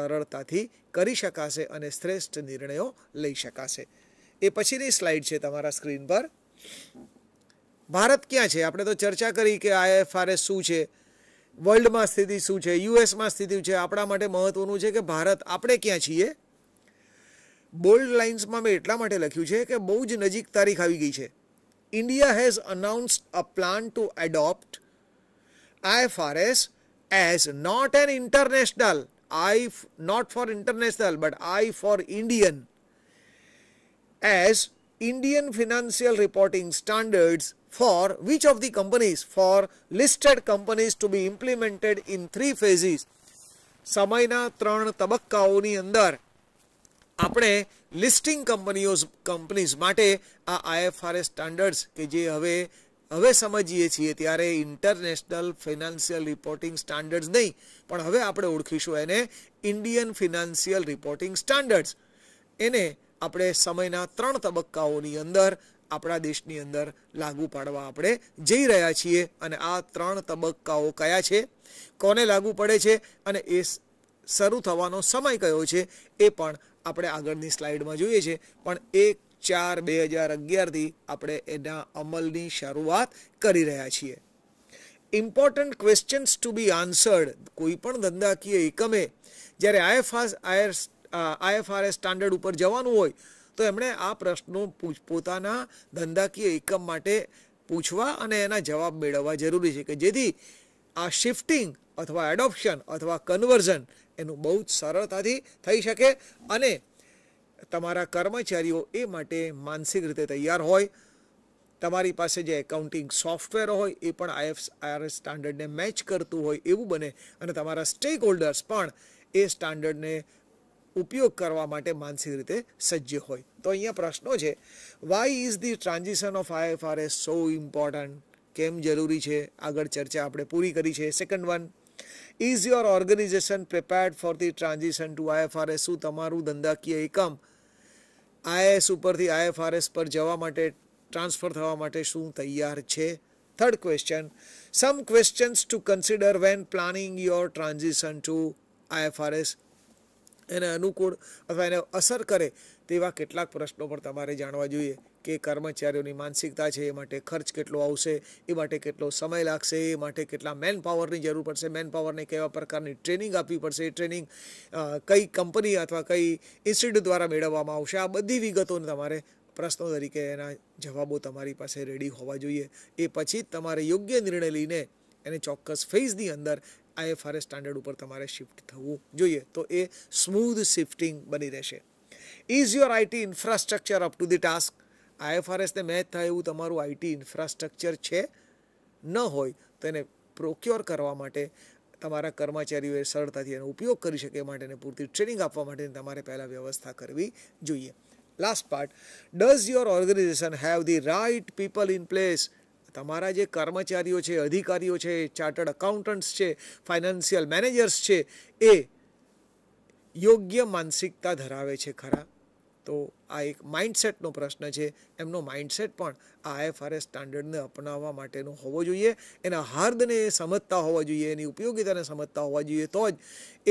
સરળતાથી કરી શકાશે અને શ્રેષ્ઠ નિર્ણયો લઈ શકાશે એ પછીની સ્લાઇડ છે તમારા સ્ક્રીન પર ભારત ક્યાં છે આપણે તો ચર્ચા કરી કે આઈએફઆરએસ શું છે વર્લ્ડમાં સ્થિતિ શું છે યુએસમાં સ્થિતિ છે આપણા માટે મહત્વનું છે કે ભારત આપણે ક્યાં છીએ બોલ્ડ લાઇન્સમાં મેં એટલા માટે લખ્યું છે કે બહુ જ નજીક તારીખ આવી ગઈ છે India has announced a plan to adopt IFRS as not an international I not for international but I for Indian as Indian financial reporting standards for which of the companies for listed companies to be implemented in three phases સમયના ત્રણ andar. Apne listing companies companies companies a IFRS standards ke je જે હવે હવે સમજીએ છીએ ત્યારે international ફિનાન્સિયલ reporting standard નહીં પણ હવે આપણે ઓળખીશું એને ઇન્ડિયન ફિનાન્સિયલ રિપોર્ટિંગ સ્ટાન્ડર્ડ્સ એને આપણે સમયના ત્રણ તબક્કાઓની અંદર આપણા દેશની અંદર લાગુ પાડવા આપણે જઈ રહ્યા છીએ અને આ ત્રણ તબક્કાઓ કયા છે કોને લાગુ પડે છે અને એ શરૂ થવાનો સમય કયો છે એ પણ આપણે આગળની સ્લાઇડમાં જોઈએ છે પણ એ ચાર બે હજાર અગિયારથી આપણે એના અમલની શરૂઆત કરી રહ્યા છીએ important questions to be answered કોઈ પણ ધંધાકીય એકમે જ્યારે આઈએફઆર આઈઆર આઈએફઆરએસ સ્ટાન્ડર્ડ ઉપર જવાનું હોય તો એમણે આ પ્રશ્નો પોતાના ધંધાકીય એકમ માટે પૂછવા અને એના જવાબ મેળવવા જરૂરી છે કે જેથી આ શિફ્ટિંગ અથવા એડોપ્શન અથવા કન્વર્ઝન એનું બહુ જ સરળતાથી થઈ શકે અને તમારા કર્મચારીઓ એ માટે માનસિક રીતે તૈયાર હોય તમારી પાસે જે એકાઉન્ટિંગ સોફ્ટવેર હોય એ પણ આઈએફઆરએસ સ્ટાન્ડર્ડને મેચ કરતું હોય એવું બને અને તમારા સ્ટેક હોલ્ડર્સ પણ એ સ્ટાન્ડર્ડને ઉપયોગ કરવા માટે માનસિક રીતે સજ્જ હોય તો અહીંયા પ્રશ્નો છે why is the transition of IFRS so important કેમ જરૂરી છે આગળ ચર્ચા આપણે પૂરી કરી છે second one is your organisation prepared for the transition to IFRS શું તમારું ધંધાકીય એકમ આઈએએસ ઉપરથી આઈએફઆરએસ પર જવા માટે ટ્રાન્સફર થવા માટે શું તૈયાર છે third question some questions to consider when planning your transition to IFRS એને અનુકૂળ અથવા એને અસર કરે તેવા કેટલાક પ્રશ્નો પણ તમારે જાણવા જોઈએ કે કર્મચારીઓની માનસિકતા છે એ માટે ખર્ચ કેટલો આવશે એ માટે કેટલો સમય લાગશે એ માટે કેટલા મેન પાવરની જરૂર પડશે મેન પાવરને કેવા પ્રકારની ટ્રેનિંગ આપવી પડશે એ ટ્રેનિંગ કઈ કંપની અથવા કઈ ઇન્સ્ટિટ્યૂટ દ્વારા મેળવવામાં આવશે આ બધી વિગતોને તમારે પ્રશ્નો તરીકે એના જવાબો તમારી પાસે રેડી હોવા જોઈએ એ પછી તમારે યોગ્ય નિર્ણય લઈને એને ચોક્કસ ફેઝની અંદર આઈએફઆરએસ સ્ટાન્ડર્ડ ઉપર તમારે શિફ્ટ થવું જોઈએ તો એ સ્મૂધ શિફ્ટિંગ બની રહેશે is your IT infrastructure up to the task આઈએફઆરએસને મેચ થાય એવું તમારું આઈટી ઇન્ફ્રાસ્ટ્રક્ચર છે ન હોય તો એને પ્રોક્યોર કરવા માટે તમારા કર્મચારીઓએ સરળતાથી એનો ઉપયોગ કરી શકે માટેને પૂરતી ટ્રેનિંગ આપવા માટેની તમારે પહેલાં વ્યવસ્થા કરવી જોઈએ last part does your organisation have the right people in place તમારા જે કર્મચારીઓ છે અધિકારીઓ છે ચાર્ટર્ડ અકાઉન્ટન્ટ્સ છે ફાઇનાન્શિયલ મેનેજર્સ છે એ યોગ્ય માનસિકતા ધરાવે છે ખરા તો આ એક માઇન્ડસેટનો પ્રશ્ન છે એમનો માઇન્ડસેટ પણ આ આઈએફઆરએસ સ્ટાન્ડર્ડને અપનાવવા માટેનો હોવો જોઈએ એના હાર્દને સમજતા હોવા જોઈએ એની ઉપયોગીતાને સમજતા હોવા જોઈએ તો જ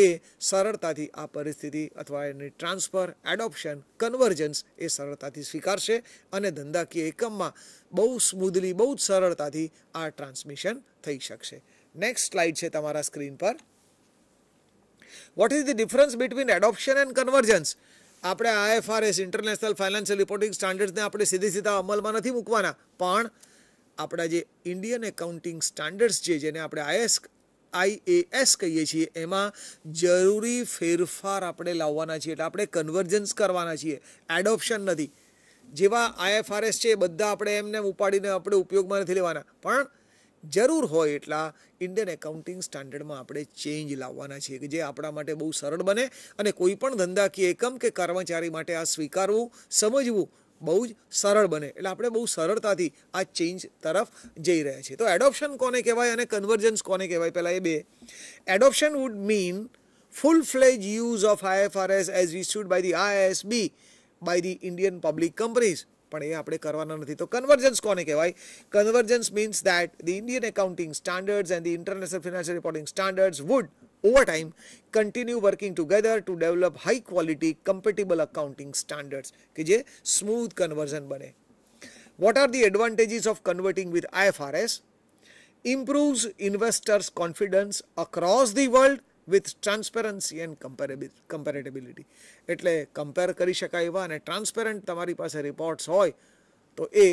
એ સરળતાથી આ પરિસ્થિતિ અથવા એની ટ્રાન્સફર એડોપ્શન કન્વર્જન્સ એ સરળતાથી સ્વીકારશે અને ધંધાકીય એકમમાં બહુ સ્મૂધલી બહુ જ સરળતાથી આ ટ્રાન્સમિશન થઈ શકશે નેક્સ્ટ સ્લાઇડ છે તમારા સ્ક્રીન પર what is the difference between adoption and convergence આપણે આઈએફઆરએસ ઇન્ટરનેશનલ ફાઇનાન્શિયલ રિપોર્ટિંગ સ્ટાન્ડર્ડ્સને આપણે સીધી સીધા અમલમાં નથી મૂકવાના પણ આપણા જે ઇન્ડિયન એકાઉન્ટિંગ સ્ટાન્ડર્ડ્સ છે જેને આપણે આઈએસ આઈએએસ કહીએ છીએ એમાં જરૂરી ફેરફાર આપણે લાવવાના છીએ એટલે આપણે કન્વર્જન્સ કરવાના છીએ એડોપ્શન નથી જેવા આઈએફઆરએસ છે એ બધા આપણે એમને ઉપાડીને આપણે ઉપયોગમાં નથી લેવાના પણ જરૂર હોય એટલા ઇન્ડિયન એકાઉન્ટિંગ સ્ટાન્ડર્ડમાં આપણે ચેન્જ લાવવાના છીએ કે જે આપણા માટે બહુ સરળ બને અને કોઈ પણ ધંધાકીય એકમ કે કર્મચારી માટે આ સ્વીકારવું સમજવું બહુ જ સરળ બને એટલે આપણે બહુ સરળતાથી આ ચેન્જ તરફ જઈ રહ્યા છીએ તો એડોપ્શન કોને કહેવાય અને કન્વર્જન્સ કોને કહેવાય પહેલાં એ બે adoption would mean full fledge use of IFRS as issued by the ISB by the Indian public companies પણ એ આપણે કરવાના નથી તો કન્વર્જન્સ કોને કહેવાય convergence means that the Indian accounting standards and the international financial reporting standards would over time continue working together to develop high quality compatible accounting standards કે જે સ્મૂથ કન્વર્ઝન બને what are the advantages of converting with આઈએફઆરએસ improves investors confidence across the world with transparency and comparability એટલે compare કરી શકાય એવા અને transparent તમારી પાસે રિપોર્ટ્સ હોય તો એ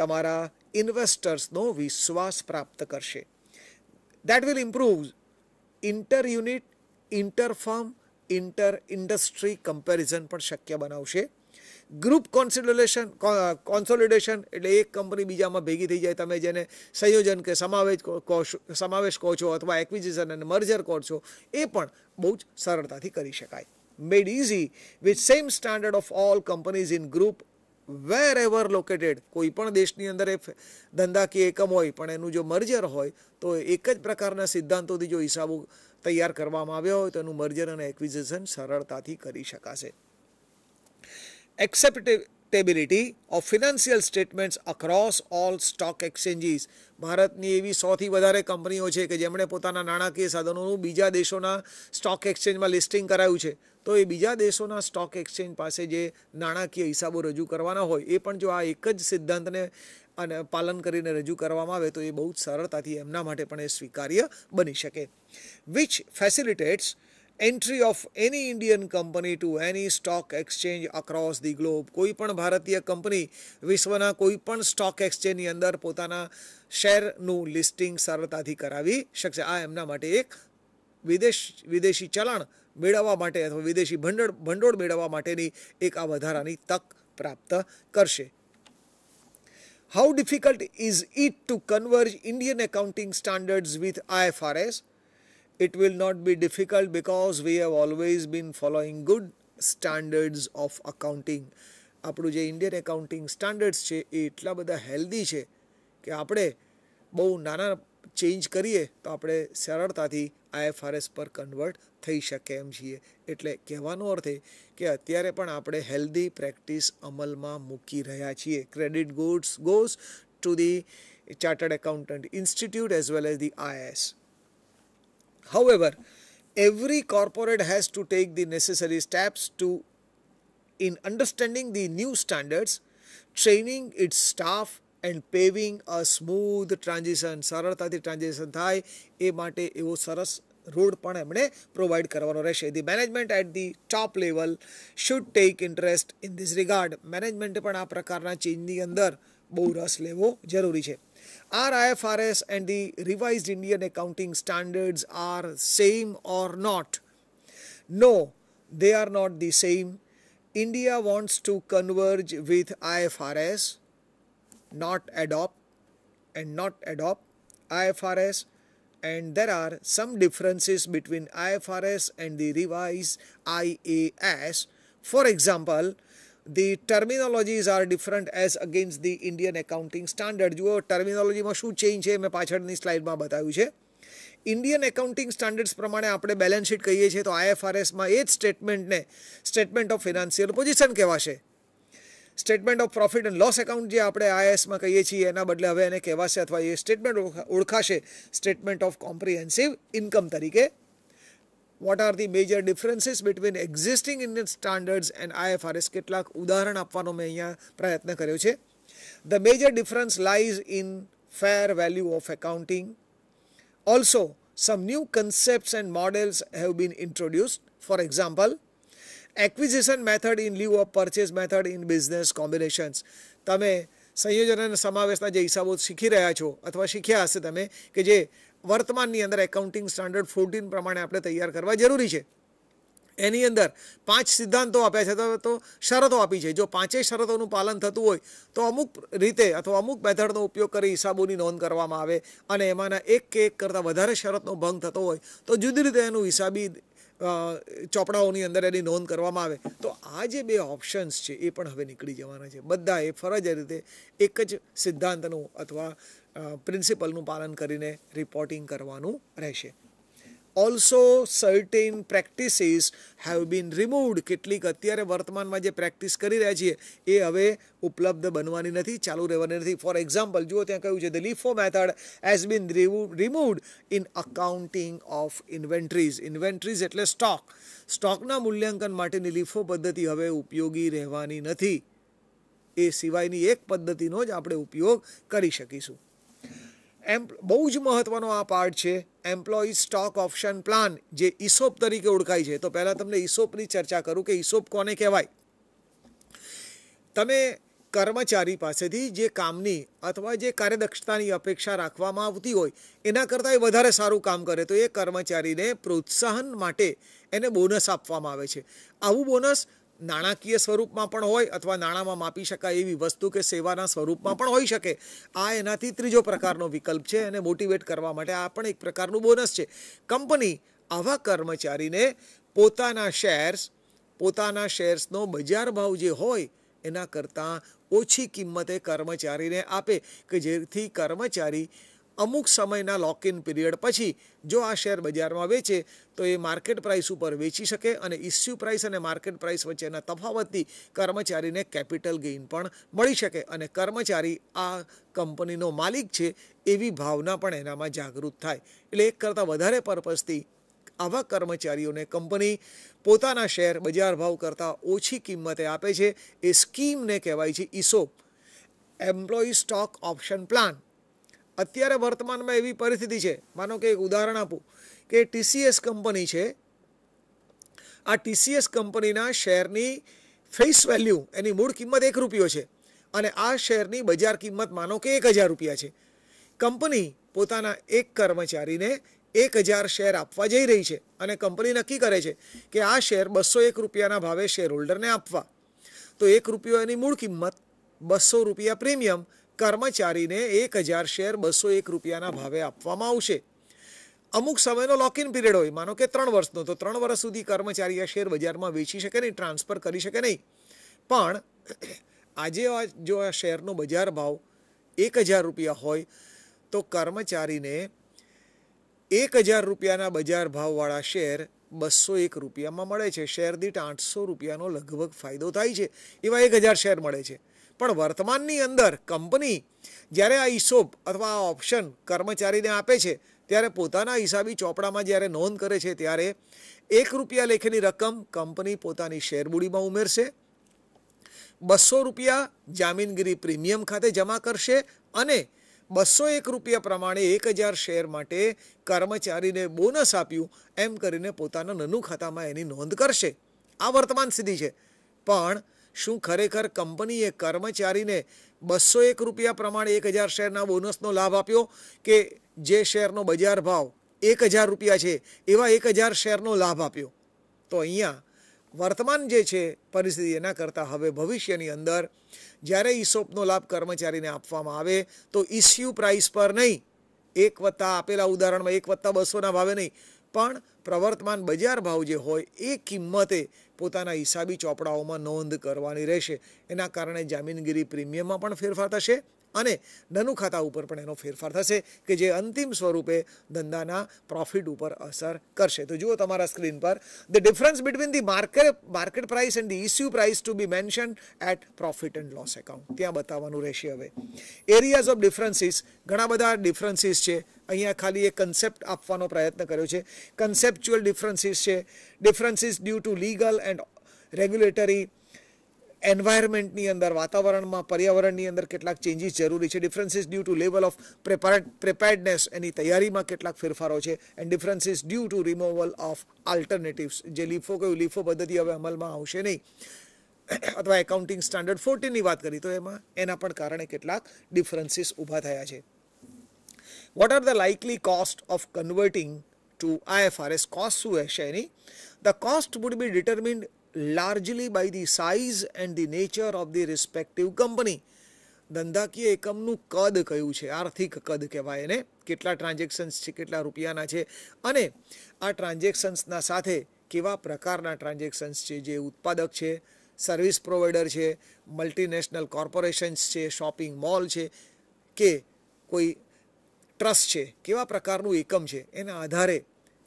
તમારા ઇન્વેસ્ટર્સનો વિશ્વાસ પ્રાપ્ત કરશે that will improve inter unit inter firm inter industry comparison પણ શક્ય બનાવશે ગ્રુપ કોન્સોલિડેશન કોન્સોલિડેશન એટલે એક કંપની બીજામાં ભેગી થઈ જાય તમે જેને સંયોજન કે સમાવેશ સમાવેશ કહો છો અથવા એક્વિઝિશન અને મર્જર કહો છો એ પણ બહુ જ સરળતાથી કરી શકાય made easy with same standard of all companies in group wherever located કોઈ પણ દેશની અંદર એ ધંધાકીય એકમ હોય પણ એનું જો મર્જર હોય તો એક જ પ્રકારના સિદ્ધાંતોથી જો હિસાબો તૈયાર કરવામાં આવ્યો હોય તો એનું મર્જર અને એક્વિઝિશન સરળતાથી કરી શકાશે acceptability of financial statements across all stock exchanges ભારતની એવી સોથી વધારે કંપનીઓ છે કે જેમણે પોતાના નાણાકીય સાધનોનું બીજા દેશોના સ્ટોક એક્સચેન્જમાં લિસ્ટિંગ કરાયું છે તો એ બીજા દેશોના સ્ટોક એક્સચેન્જ પાસે જે નાણાકીય હિસાબો રજૂ કરવાના હોય એ પણ જો આ એક જ સિદ્ધાંતને અને પાલન કરીને રજૂ કરવામાં આવે તો એ બહુ જ સરળતાથી એમના માટે પણ એ સ્વીકાર્ય બની શકે which facilitates entry of any Indian company to any stock exchange across the globe કોઈ પણ ભારતીય કંપની વિશ્વના કોઈ પણ સ્ટોક એક્સચેન્જની અંદર પોતાના શેરનું લિસ્ટિંગ સરળતાથી કરાવી શકશે આ એમના માટે એક વિદેશ વિદેશી ચલણ મેળવવા માટે અથવા વિદેશી ભંડોળ ભંડોળ મેળવવા માટેની એક આ વધારાની તક પ્રાપ્ત કરશે How difficult is it to converge Indian accounting standards with IFRS? It will not be difficult because we have always been following good standards of accounting. આપણું જે ઇન્ડિયન એકાઉન્ટિંગ સ્ટાન્ડર્ડ્સ છે એ એટલા બધા હેલ્ધી છે કે આપણે બહુ નાના ચેન્જ કરીએ તો આપણે સરળતાથી આઈએફઆરએસ પર કન્વર્ટ થઈ શકે એમ છીએ એટલે કહેવાનો અર્થ એ કે અત્યારે પણ આપણે હેલ્ધી પ્રેક્ટિસ અમલમાં મૂકી રહ્યા છીએ credit goods goes to the chartered accountant institute as well as the IS however every corporate has to take the necessary steps to in understanding the new standards training its staff and paving a smooth transition સરળતાથી transition થાય એ માટે એવો સરસ road પણ એમણે provide કરવાનો રહેશે the management at the top level should take interest in this regard મેનેજમેન્ટે પણ આ પ્રકારના ચેન્જની અંદર બહુ રસ લેવો જરૂરી છે are IFRS and the revised Indian accounting standards are same or not no they are not the same India wants to converge with IFRS not adopt and not adopt IFRS and there are some differences between IFRS and the revised IAS. For example, the terminologies are different as against the Indian accounting standard. Jo terminology ma shu change hai, main pachad ni slide ma batayu che. Indian accounting standards pramane apne balance sheet kahiye che, to IFRS ma eight statement ne statement of financial position kewa che. Statement of profit and loss account જે આપણે આઈએસમાં કહીએ છીએ એના બદલે હવે એને કહેવાશે અથવા એ સ્ટેટમેન્ટ ઓળખાશે સ્ટેટમેન્ટ ઓફ કોમ્પ્રિહેન્સિવ ઇન્કમ તરીકે what are the major differences between existing Indian standards and IFRS કેટલાક ઉદાહરણ આપવાનો મેં અહીંયા પ્રયત્ન કર્યો છે the major difference lies in fair value of accounting Also, some new concepts and models have been introduce for example acquisition method in lieu of purchase method in business combinations તમે સંયોજન અને સમાવેશના જે હિસાબો શીખી રહ્યા છો અથવા શીખ્યા હશે તમે કે જે વર્તમાનની અંદર એકાઉન્ટિંગ સ્ટાન્ડર્ડ ફોર્ટીન પ્રમાણે આપણે તૈયાર કરવા જરૂરી છે એની અંદર પાંચ સિદ્ધાંતો આપ્યા છે તો શરતો આપી છે જો પાંચેય શરતોનું પાલન થતું હોય તો અમુક રીતે અથવા અમુક મેથડનો ઉપયોગ કરી હિસાબોની નોંધ કરવામાં આવે અને એમાંના એક કે એક કરતાં વધારે શરતનો ભંગ થતો હોય તો જુદી રીતે એનું હિસાબી ચોપડાઓની અંદર એની નોંધ કરવામાં આવે તો આ જે બે ઓપ્શન્સ છે એ પણ હવે નીકળી જવાના છે બધા એ ફરજ રીતે એક જ સિદ્ધાંતનું અથવા પ્રિન્સિપલનું પાલન કરીને રિપોર્ટિંગ કરવાનું રહેશે also certain practices have been removed કેટલીક અત્યારે વર્તમાનમાં જે પ્રેક્ટિસ કરી રહ્યા છીએ એ હવે ઉપલબ્ધ બનવાની નથી ચાલુ રહેવાની નથી ફોર એક્ઝામ્પલ જુઓ ત્યાં કહ્યું છે the LIFO method has been removed in accounting of inventories inventories એટલે સ્ટોક સ્ટોકના મૂલ્યાંકન માટેની લીફો પદ્ધતિ હવે ઉપયોગી રહેવાની નથી એ સિવાયની એક પદ્ધતિનો જ આપણે ઉપયોગ કરી શકીશું એમ બહુ જ મહત્ત્વનો આ પાર્ટ છે એમ્પ્લોયી સ્ટોક ઓપ્શન પ્લાન જે ઇસોપ તરીકે ઓળખાય છે તો પહેલાં તમને ઈસોપની ચર્ચા કરું કે ઈસોપ કોને કહેવાય તમે કર્મચારી પાસેથી જે કામની અથવા જે કાર્યદક્ષતાની અપેક્ષા રાખવામાં આવતી હોય એના કરતાં એ વધારે સારું કામ કરે તો એ કર્મચારીને પ્રોત્સાહન માટે એને બોનસ આપવામાં આવે છે આવું બોનસ નાણાકીય સ્વરૂપમાં પણ હોય અથવા નાણાંમાં માપી શકાય એવી વસ્તુ કે સેવાના સ્વરૂપમાં પણ હોઈ શકે આ એનાથી ત્રીજો પ્રકારનો વિકલ્પ છે અને મોટિવેટ કરવા માટે આ પણ એક પ્રકારનું બોનસ છે કંપની આવા કર્મચારીને પોતાના શેર્સ પોતાના શેર્સનો બજાર ભાવ જે હોય એના કરતાં ઓછી કિંમતે કર્મચારીને આપે કે જેથી કર્મચારી અમુક સમયના લોક ઇન પીરિયડ પછી જો આ શેર બજારમાં વેચે તો એ માર્કેટ પ્રાઇસ ઉપર વેચી શકે અને ઇસ્યુ પ્રાઇસ અને માર્કેટ પ્રાઇસ વચ્ચેના તફાવતથી કર્મચારીને કેપિટલ ગેઇન પણ મળી શકે અને કર્મચારી આ કંપનીનો માલિક છે એવી ભાવના પણ એનામાં જાગૃત થાય એટલે એક કરતાં વધારે પર્પઝથી આવા કર્મચારીઓને કંપની પોતાના શેર બજાર ભાવ કરતાં ઓછી કિંમતે આપે છે એ સ્કીમને કહેવાય છે ESOP employee stock option plan અત્યારે વર્તમાનમાં એવી પરિસ્થિતિ છે માનો કે એક ઉદાહરણ આપું કે ટીસીએસ કંપની છે આ ટીસીએસ કંપનીના શેરની ફેસ વેલ્યુ એની મૂળ કિંમત એક રૂપિયો છે અને આ શેરની બજાર કિંમત માનો કે એક હજાર રૂપિયા છે કંપની પોતાના એક કર્મચારીને એક હજાર શેર આપવા જઈ રહી છે અને કંપની નક્કી કરે છે કે આ શેર બસો એક રૂપિયાના ભાવે શેર હોલ્ડરને આપવા તો એક રૂપિયો એની મૂળ કિંમત બસો રૂપિયા પ્રીમિયમ કર્મચારીને એક હજાર શેર બસો એક રૂપિયાના ભાવે આપવામાં આવશે અમુક સમયનો લોક ઇન પીરિયડ હોય માનો કે ત્રણ વર્ષનો તો ત્રણ વર્ષ સુધી કર્મચારી આ શેર બજારમાં વેચી શકે નહીં ટ્રાન્સફર કરી શકે નહીં પણ આજે જો આ શેરનો બજાર ભાવ એક હજાર રૂપિયા હોય તો કર્મચારીને એક હજાર રૂપિયાના બજાર ભાવવાળા શેર બસો એક રૂપિયામાં મળે છે શેર દીઠ આઠસો રૂપિયાનો લગભગ ફાયદો થાય છે એવા એક હજાર શેર મળે છે પણ વર્તમાનની અંદર કંપની જ્યારે આ હિસોપ અથવા આ ઓપ્શન કર્મચારીને આપે છે ત્યારે પોતાના હિસાબી ચોપડામાં જ્યારે નોંધ કરે છે ત્યારે એક રૂપિયા લેખેની રકમ કંપની પોતાની શેરબૂડીમાં ઉમેરશે બસો રૂપિયા જામીનગીરી પ્રીમિયમ ખાતે જમા કરશે અને બસો એક રૂપિયા પ્રમાણે એક હજાર શેર માટે કર્મચારીને બોનસ આપ્યું એમ કરીને પોતાના નનુ ખાતામાં એની નોંધ કરશે આ વર્તમાન સ્થિતિ છે પણ શું ખરેખર કંપનીએ કર્મચારીને બસો એક રૂપિયા પ્રમાણે એક હજાર શેરના બોનસનો લાભ આપ્યો કે જે શેરનો બજાર ભાવ એક હજાર રૂપિયા છે એવા એક હજાર શેરનો લાભ આપ્યો તો અહીંયા વર્તમાન જે છે પરિસ્થિતિ એના કરતાં હવે ભવિષ્યની અંદર જ્યારે ઈસોપનો લાભ કર્મચારીને આપવામાં આવે તો ઇસ્યુ પ્રાઇસ પર નહીં એક વત્તા આપેલા ઉદાહરણમાં એક વત્તા બસોના ભાવે નહીં પણ પ્રવર્તમાન બજાર ભાવ જે હોય એ કિંમતે પોતાના હિસાબી ચોપડાઓમાં નોંધ કરવાની રહેશે એના કારણે જામીનગીરી પ્રીમિયમમાં પણ ફેરફાર થશે અને નાનું ખાતા ઉપર પણ એનો ફેરફાર થશે કે જે અંતિમ સ્વરૂપે ધંધાના પ્રોફિટ ઉપર અસર કરશે તો જુઓ તમારા સ્ક્રીન પર the difference between the market market price and the issue price to be mention at profit and loss account ત્યાં બતાવવાનું રહેશે હવે એરિયાઝ ઓફ ડિફરન્સીસ ઘણા બધા ડિફરન્સીસ છે અહીંયા ખાલી એ કન્સેપ્ટ આપવાનો પ્રયત્ન કર્યો છે કન્સેપ્ટ કન્સેપ્ચ્યુઅલ ડિફરન્સીસ છે differences due to legal and regulatory એન્વાયરમેન્ટની અંદર વાતાવરણમાં પર્યાવરણની અંદર કેટલાક ચેન્જીસ જરૂરી છે differences due to level of preparedness એની તૈયારીમાં કેટલાક ફેરફારો છે and differences due to removal of alternatives જે લીફો કહ્યું લીફો પદ્ધતિ હવે અમલમાં આવશે નહીં અથવા એકાઉન્ટિંગ સ્ટાન્ડર્ડ ફોર્ટીનની વાત કરી તો એમાં એના પણ કારણે કેટલાક ડિફરન્સીસ ઊભા થયા છે what are the likely cost of converting to IFRS costs to any the cost would be determined largely by the size and the nature of the respective company ધંધાકીય એકમનું કદ કયું છે આર્થિક કદ કહેવાય એને કેટલા ટ્રાન્ઝેક્શન્સ છે કેટલા રૂપિયાના છે અને આ ટ્રાન્ઝેક્શન્સના સાથે કેવા પ્રકારના ટ્રાન્ઝેક્શન્સ છે જે ઉત્પાદક છે સર્વિસ પ્રોવાઈડર છે મલ્ટીનેશનલ કોર્પોરેશન્સ છે શોપિંગ મોલ છે કે કોઈ ટ્રસ્ટ છે કેવા પ્રકારનું એકમ છે એના આધારે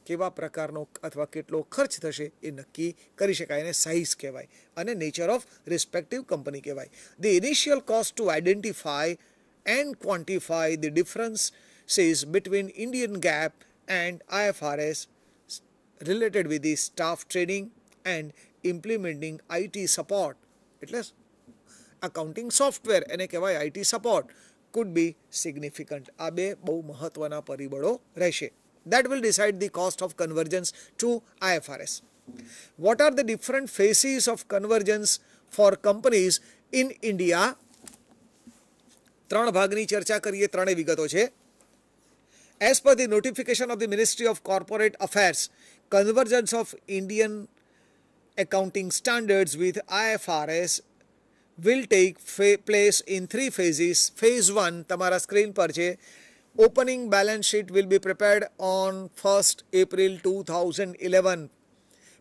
કેવા પ્રકારનો અથવા કેટલો ખર્ચ થશે એ નક્કી કરી શકાય એને સાઇઝ કહેવાય અને નેચર ઓફ રિસ્પેક્ટિવ કંપની કહેવાય the initial cost to identify and quantify the differences between Indian GAAP and IFRS related with the staff training and implementing IT support એટલે અકાઉન્ટિંગ સોફ્ટવેર એને કહેવાય IT support could be significant આ બે બહુ મહત્વના પરિબળો રહેશે that will decide the cost of convergence to IFRS what are the different phases of convergence for companies in India ત્રણ ભાગની ચર્ચા કરીએ ત્રણેય વિગતો છે as per the notification of the ministry of corporate affairs convergence of Indian accounting standards with IFRS will take place in three phases. Phase one તમારા screen પર છે opening balance sheet will be prepared on first April two thousand eleven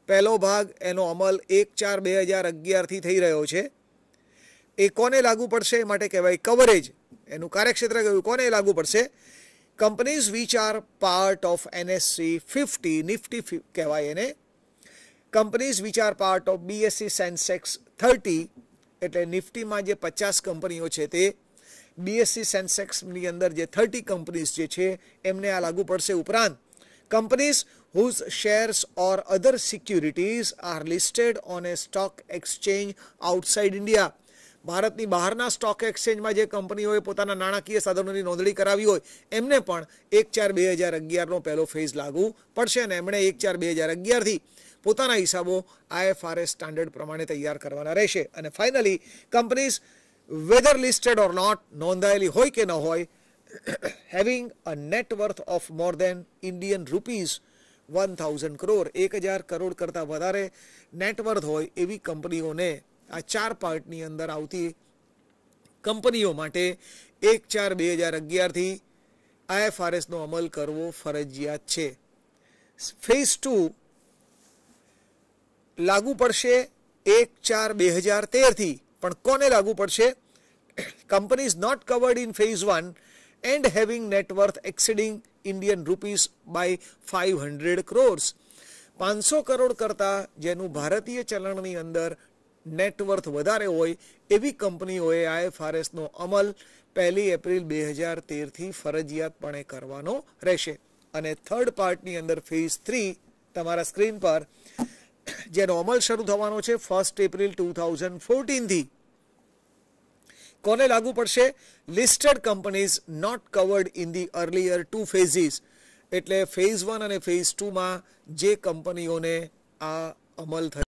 પહેલો ભાગ એનો અમલ એક ચાર બે હજાર અગિયારથી થઈ રહ્યો છે એ કોને લાગુ પડશે એ માટે કહેવાય કવરેજ એનું કાર્યક્ષેત્ર કહ્યું કોને લાગુ પડશે companies which are part of NSC fifty Nifty કહેવાય એને companies which are part of BSC Sensex thirty એટલે નિફ્ટીમાં જે પચાસ કંપનીઓ છે તે બીએસસી સેન્સેક્સની અંદર જે થર્ટી કંપનીઝ જે છે એમને આ લાગુ પડશે ઉપરાંત companies whose shares or other securities are listed on a stock exchange outside India ભારતની બહારના સ્ટોક એક્સચેન્જમાં જે કંપનીઓએ પોતાના નાણાકીય સાધનોની નોંધણી કરાવી હોય એમને પણ એક ચાર બે હજાર અગિયારનો પહેલો ફેઝ લાગુ પડશે અને એમણે એક ચાર બે હજાર અગિયારથી પોતાના હિસાબો આઈએફઆરએસ સ્ટાન્ડર્ડ પ્રમાણે તૈયાર કરવાના રહેશે અને finally companies whether listed or not નોંધાયેલી હોય કે ન હોય having a net worth of more than Indian rupees one thousand crore એક હજાર કરોડ કરતાં વધારે નેટવર્થ હોય એવી કંપનીઓને આ ચાર પાર્ટની અંદર આવતી કંપનીઓ માટે એક ચાર બે હજાર અગિયારથી આઈએફઆરએસનો અમલ કરવો ફરજિયાત છે ફેઝ ટુ લાગુ પડશે એક ચાર બે હજાર તેરથી પણ કોને લાગુ પડશે companies not covered in phase one and having net worth exceeding Indian rupees by five hundred crores પાંચસો કરોડ કરતાં જેનું ભારતીય ચલણની અંદર નેટવર્થ વધારે હોય એવી કંપનીઓએ આઈએફઆરએસનો અમલ પહેલી એપ્રિલ બે હજાર તેરથી ફરજિયાતપણે કરવાનો રહેશે અને થર્ડ પાર્ટની અંદર ફેઝ થ્રી તમારા સ્ક્રીન પર જે નોર્મલ શરૂ થવાનો છે ફર્સ્ટ એપ્રિલ ટુ થાઉઝન્ડ ફોર્ટીનથી કોને લાગુ પડશે listed companies not covered in the earlier two phases એટલે ફેઝ વન અને ફેઝ ટુમાં જે કંપનીઓને આ અમલ થયો